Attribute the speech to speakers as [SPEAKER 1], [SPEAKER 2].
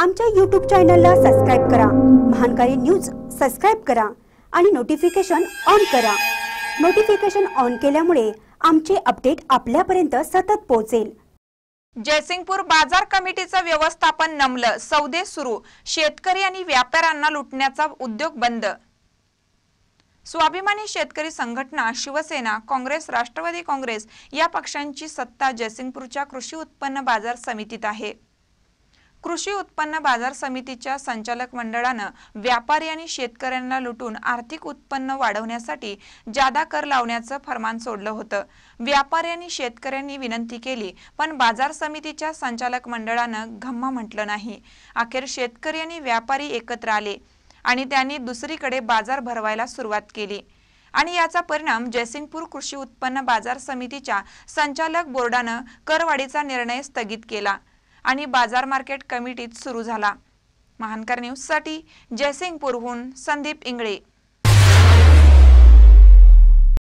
[SPEAKER 1] आमच्या यूट्यूब चॅनलला सबस्क्राईब करा महानकारी न्यूज सबस्क्राईब करा आणि नोटिफिकेशन ऑन करा नोटिफिकेशन ऑन केल्यामुळे आमचे अपडेट
[SPEAKER 2] आपल्यापर्यंत सतत पोहोचेल जयसिंगपूर बाजार कमिटीचं व्यवस्थापन नमलं सौदे सुरू शेतकरी आणि व्यापाऱ्यांना लुटण्याचा उद्योग बंद स्वाभिमानी शेतकरी संघटना शिवसेना काँग्रेस राष्ट्रवादी काँग्रेस या पक्षांची सत्ता जयसिंगपूरच्या कृषी उत्पन्न बाजार समितीत आहे कृषी उत्पन्न बाजार समितीच्या संचालक मंडळानं व्यापारी आणि शेतकऱ्यांना लुटून आर्थिक उत्पन्न वाढवण्यासाठी जादा कर लावण्याचं फरमान सोडलं होतं व्यापारी आणि शेतकऱ्यांनी विनंती केली पण बाजार समितीच्या संचालक मंडळानं घम्मा म्हटलं नाही अखेर शेतकरी आणि व्यापारी एकत्र आले आणि त्यांनी दुसरीकडे बाजार भरवायला सुरुवात केली आणि याचा परिणाम जयसिंगपूर कृषी उत्पन्न बाजार समितीच्या संचालक बोर्डानं करवाढीचा निर्णय स्थगित केला आणि बाजार मार्केट कमिटीत सुरू झाला महानकर न्यूजसाठी जयसिंगपूरहून संदीप इंगळे